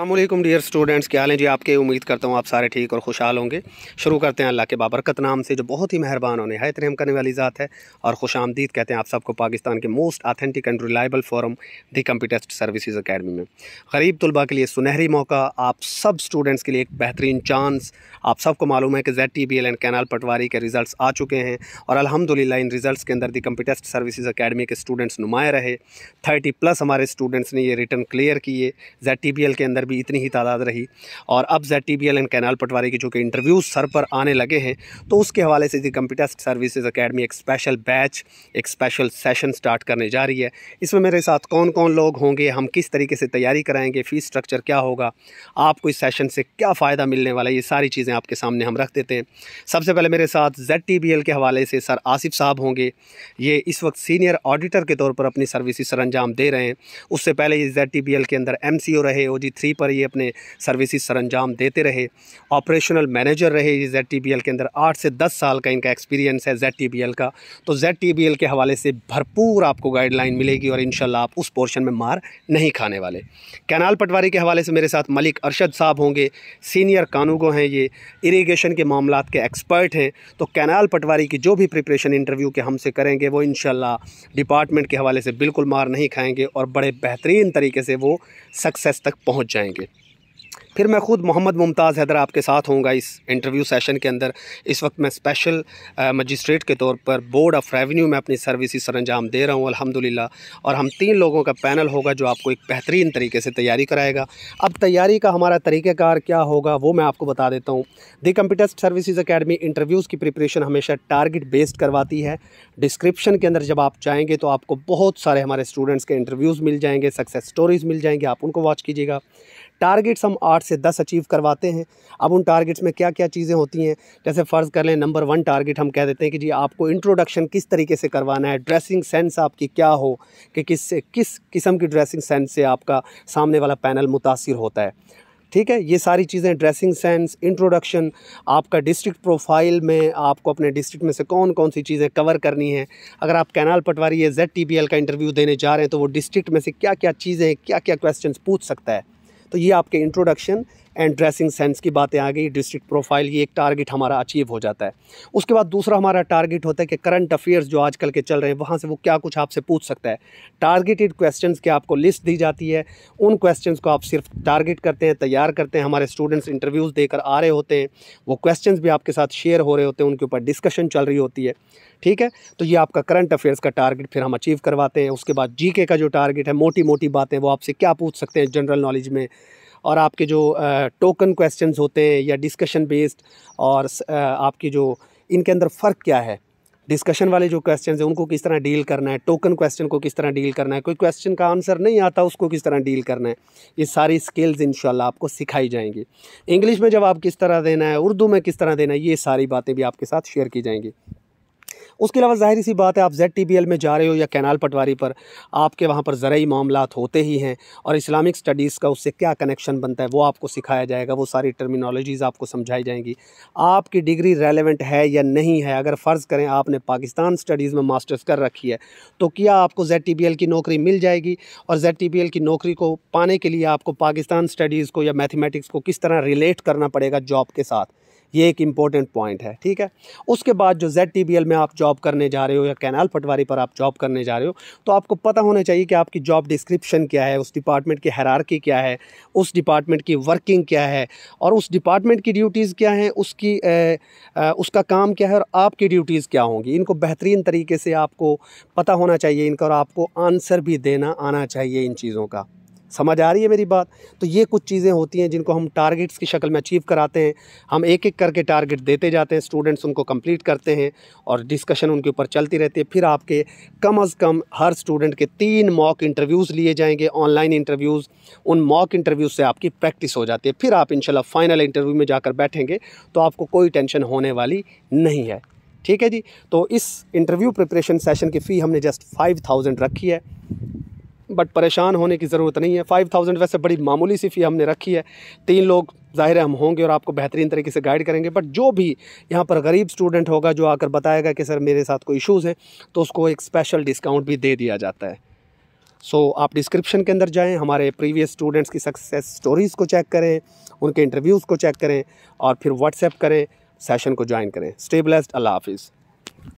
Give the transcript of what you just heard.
अल्लाम dear students क्या हाल हैं जी आपके उम्मीद करता हूँ आप सारे ठीक और खुशहाल होंगे शुरू करते हैं अल्लाह के बाबरकत नाम से जो बहुत ही मेहरबान होने नहायत रहम करने वाली ज़ात है और खुश आमदीद कहते हैं आप सबको पाकिस्तान के most authentic and reliable forum the Computest Services Academy में गरीब तलबा के लिए सुनहरी मौका आप सब स्टूडेंट्स के लिए एक बेहतरीन चांस आप सबको मालूम है कि Z T B L and canal patwari के रिजल्ट आ चुके हैं और अलहमदिल्ला इन रिजल्ट के अंदर दी कंप्यूटेस्ट सर्विसज अकेडमी के स्टूडेंट्स नुमाए रहे थर्टी प्लस हमारे स्टूडेंट्स ने ये रिटर्न क्लियर किए जेड टी बी एल के अंदर भी इतनी ही तादाद रही और अब Z T B L and canal patwari के जो कि इंटरव्यूज़ सर पर आने लगे हैं तो उसके हवाले से दी कंप्यूटर सर्विसेज अकेडमी एक स्पेशल बैच एक स्पेशल सेशन स्टार्ट करने जा रही है इसमें मेरे साथ कौन कौन लोग होंगे हम किस तरीके से तैयारी कराएंगे फ़ीस स्ट्रक्चर क्या होगा आपको इस सेशन से क्या फ़ायदा मिलने वाला है ये सारी चीज़ें आपके सामने हम रख देते हैं सबसे पहले मेरे साथ जेड टी बी एल के हवाले से सर आसिफ साहब होंगे ये इस वक्त सीनियर ऑडिटर के तौर पर अपनी सर्विस सर अंजाम दे रहे हैं उससे पहले ये जेड टी बी एल के अंदर एम सी ओ रहे ओ जी थ्री पर ये अपने सर्विसेज सरंजाम देते रहे ऑपरेशनल मैनेजर रहे ये जेड के अंदर आठ से दस साल का इनका एक्सपीरियंस है जेड टी का तो जेड टी के हवाले से भरपूर आपको गाइडलाइन मिलेगी और इन आप उस पोर्शन में मार नहीं खाने वाले कैनाल पटवारी के हवाले से मेरे साथ मलिक अरशद साहब होंगे सीनियर कानूगो हैं ये इरीगेशन के मामला के एक्सपर्ट हैं तो कैनाल पटवारी की जो भी प्रिपरेशन इंटरव्यू के हमसे करेंगे वो इन डिपार्टमेंट के हवाले से बिल्कुल मार नहीं खाएंगे और बड़े बेहतरीन तरीके से वो सक्सेस तक पहुँच जाएँ Thank you. फिर मैं ख़ुद मोहम्मद मुमताज़ हैदर आपके साथ होऊंगा इस इंटरव्यू सेशन के अंदर इस वक्त मैं स्पेशल मजिस्ट्रेट के तौर पर बोर्ड ऑफ रेवेन्यू में अपनी सर्विस सर अंजाम दे रहा हूँ अलहमदिल्ला और हम तीन लोगों का पैनल होगा जो आपको एक बेहतरीन तरीके से तैयारी कराएगा अब तैयारी का हमारा तरीक़ाकार क्या होगा वो मैं आपको बता देता हूँ the Computer Services Academy interviews की प्रिपरेशन हमेशा टारगेट बेस्ड करवाती है डिस्क्रिप्शन के अंदर जब आप जाएंगे तो आपको बहुत सारे हमारे स्टूडेंट्स के इंटरव्यूज़ मिल जाएंगे सक्सेस स्टोरीज़ मिल जाएंगे आप उनको वॉच कीजिएगा टारगेट्स हम आठ से दस अचीव करवाते हैं अब उन टारगेट्स में क्या क्या चीज़ें होती हैं जैसे फ़र्ज़ कर लें नंबर वन टारगेट हम कह देते हैं कि जी आपको इंट्रोडक्शन किस तरीके से करवाना है ड्रेसिंग सेंस आपकी क्या हो कि किस से किस किस्म की ड्रेसिंग सेंस से आपका सामने वाला पैनल मुतासर होता है ठीक है ये सारी चीज़ें ड्रेसिंग सेंस इंट्रोडक्शन आपका डिस्ट्रिक्ट प्रोफाइल में आपको अपने डिस्ट्रिक्ट में से कौन कौन सी चीज़ें कवर करनी है अगर आप कैनाल पटवारी या जेड का इंटरव्यू देने जा रहे हैं तो वो डिस्ट्रिक्ट में से क्या क्या चीज़ें क्या क्या क्वेश्चन पूछ सकता है तो ये आपके इंट्रोडक्शन एंड ड्रेसिंग सेंस की बातें आ गई डिस्ट्रिक्ट प्रोफाइल ये एक टारगेट हमारा अचीव हो जाता है उसके बाद दूसरा हमारा टारगेट होता है कि करंट अफेयर्स जो आजकल के चल रहे हैं वहाँ से वो क्या कुछ आपसे पूछ सकता है टारगेटेड क्वेश्चन की आपको लिस्ट दी जाती है उन क्वेश्चन को आप सिर्फ टारगेट करते हैं तैयार करते हैं हमारे स्टूडेंट्स इंटरव्यूज़ देकर आ रहे होते हैं वो क्वेश्चन भी आपके साथ शेयर हो रहे होते हैं उनके ऊपर डिस्कशन चल रही होती है ठीक है तो ये आपका करंट अफेयर्स का टारगेट फिर हम अचीव करवाते हैं उसके बाद जीके का जो टारगेट है मोटी मोटी बातें वो आपसे क्या पूछ सकते हैं जनरल नॉलेज में और आपके जो टोकन क्वेश्चंस होते हैं या डिस्कशन बेस्ड और आपकी जो इनके अंदर फ़र्क क्या है डिस्कशन वाले जो क्वेश्चन हैं उनको किस तरह डील करना है टोकन क्वेश्चन को किस तरह डील करना है कोई क्वेश्चन का आंसर नहीं आता उसको किस तरह डील करना है ये सारी स्किल्स इन आपको सिखाई जाएंगी इंग्लिश में जब आप किस तरह देना है उर्दू में किस तरह देना है ये सारी बातें भी आपके साथ शेयर की जाएंगी उसके अलावा जाहिर सी बात है आप जेड टी में जा रहे हो या कैनाल पटवारी पर आपके वहाँ पर ज़रूरी मामला होते ही हैं और इस्लामिक स्टडीज़ का उससे क्या कनेक्शन बनता है वो आपको सिखाया जाएगा वो सारी टर्मिनोलॉजीज़ आपको समझाई जाएंगी आपकी डिग्री रेलिवेंट है या नहीं है अगर फ़र्ज़ करें आपने पाकिस्तान स्टडीज़ में मास्टर्स कर रखी है तो क्या आपको जेड की नौकरी मिल जाएगी और जेड की नौकरी को पाने के लिए आपको पाकिस्तान स्टडीज़ को या मैथमेटिक्स को किस तरह रिलेट करना पड़ेगा जॉब के साथ ये एक इम्पॉर्टेंट पॉइंट है ठीक है उसके बाद जो जेड टी में आप जॉब करने जा रहे हो या कैनाल पटवारी पर आप जॉब करने जा रहे हो तो आपको पता होना चाहिए कि आपकी जॉब डिस्क्रिप्शन क्या है उस डिपार्टमेंट की हरारकी क्या है उस डिपार्टमेंट की वर्किंग क्या है और उस डिपार्टमेंट की ड्यूटीज़ क्या हैं उसकी ए, ए, उसका काम क्या है और आपकी ड्यूटीज़ क्या होंगी इनको बेहतरीन तरीके से आपको पता होना चाहिए इनका और आपको आंसर भी देना आना चाहिए इन चीज़ों का समझ आ रही है मेरी बात तो ये कुछ चीज़ें होती हैं जिनको हम टारगेट्स की शक्ल में अचीव कराते हैं हम एक एक करके टारगेट देते जाते हैं स्टूडेंट्स उनको कंप्लीट करते हैं और डिस्कशन उनके ऊपर चलती रहती है फिर आपके कम अज़ कम हर स्टूडेंट के तीन मॉक इंटरव्यूज़ लिए जाएंगे ऑनलाइन इंटरव्यूज़ उन मॉक इंटरव्यूज़ से आपकी प्रैक्टिस हो जाती है फिर आप इन फाइनल इंटरव्यू में जाकर बैठेंगे तो आपको कोई टेंशन होने वाली नहीं है ठीक है जी तो इस इंटरव्यू प्रिपरेशन सेशन की फ़ी हमने जस्ट फाइव थाउजेंड रखी है बट परेशान होने की ज़रूरत नहीं है फाइव थाउजेंड वैसे बड़ी मामूली सी फ़ी हमने रखी है तीन लोग ज़ाहिर है हम होंगे और आपको बेहतरीन तरीके से गाइड करेंगे बट जो भी यहाँ पर गरीब स्टूडेंट होगा जो आकर बताएगा कि सर मेरे साथ कोई इशूज़ हैं तो उसको एक स्पेशल डिस्काउंट भी दे दिया जाता है सो so, आप डिस्क्रिप्शन के अंदर जाएँ हमारे प्रीवियस स्टूडेंट्स की सक्सेस स्टोरीज़ को चेक करें उनके इंटरव्यूज़ को चेक करें और फिर व्हाट्सएप करें सेशन को ज्वाइन करें स्टे अल्लाह हाफिज़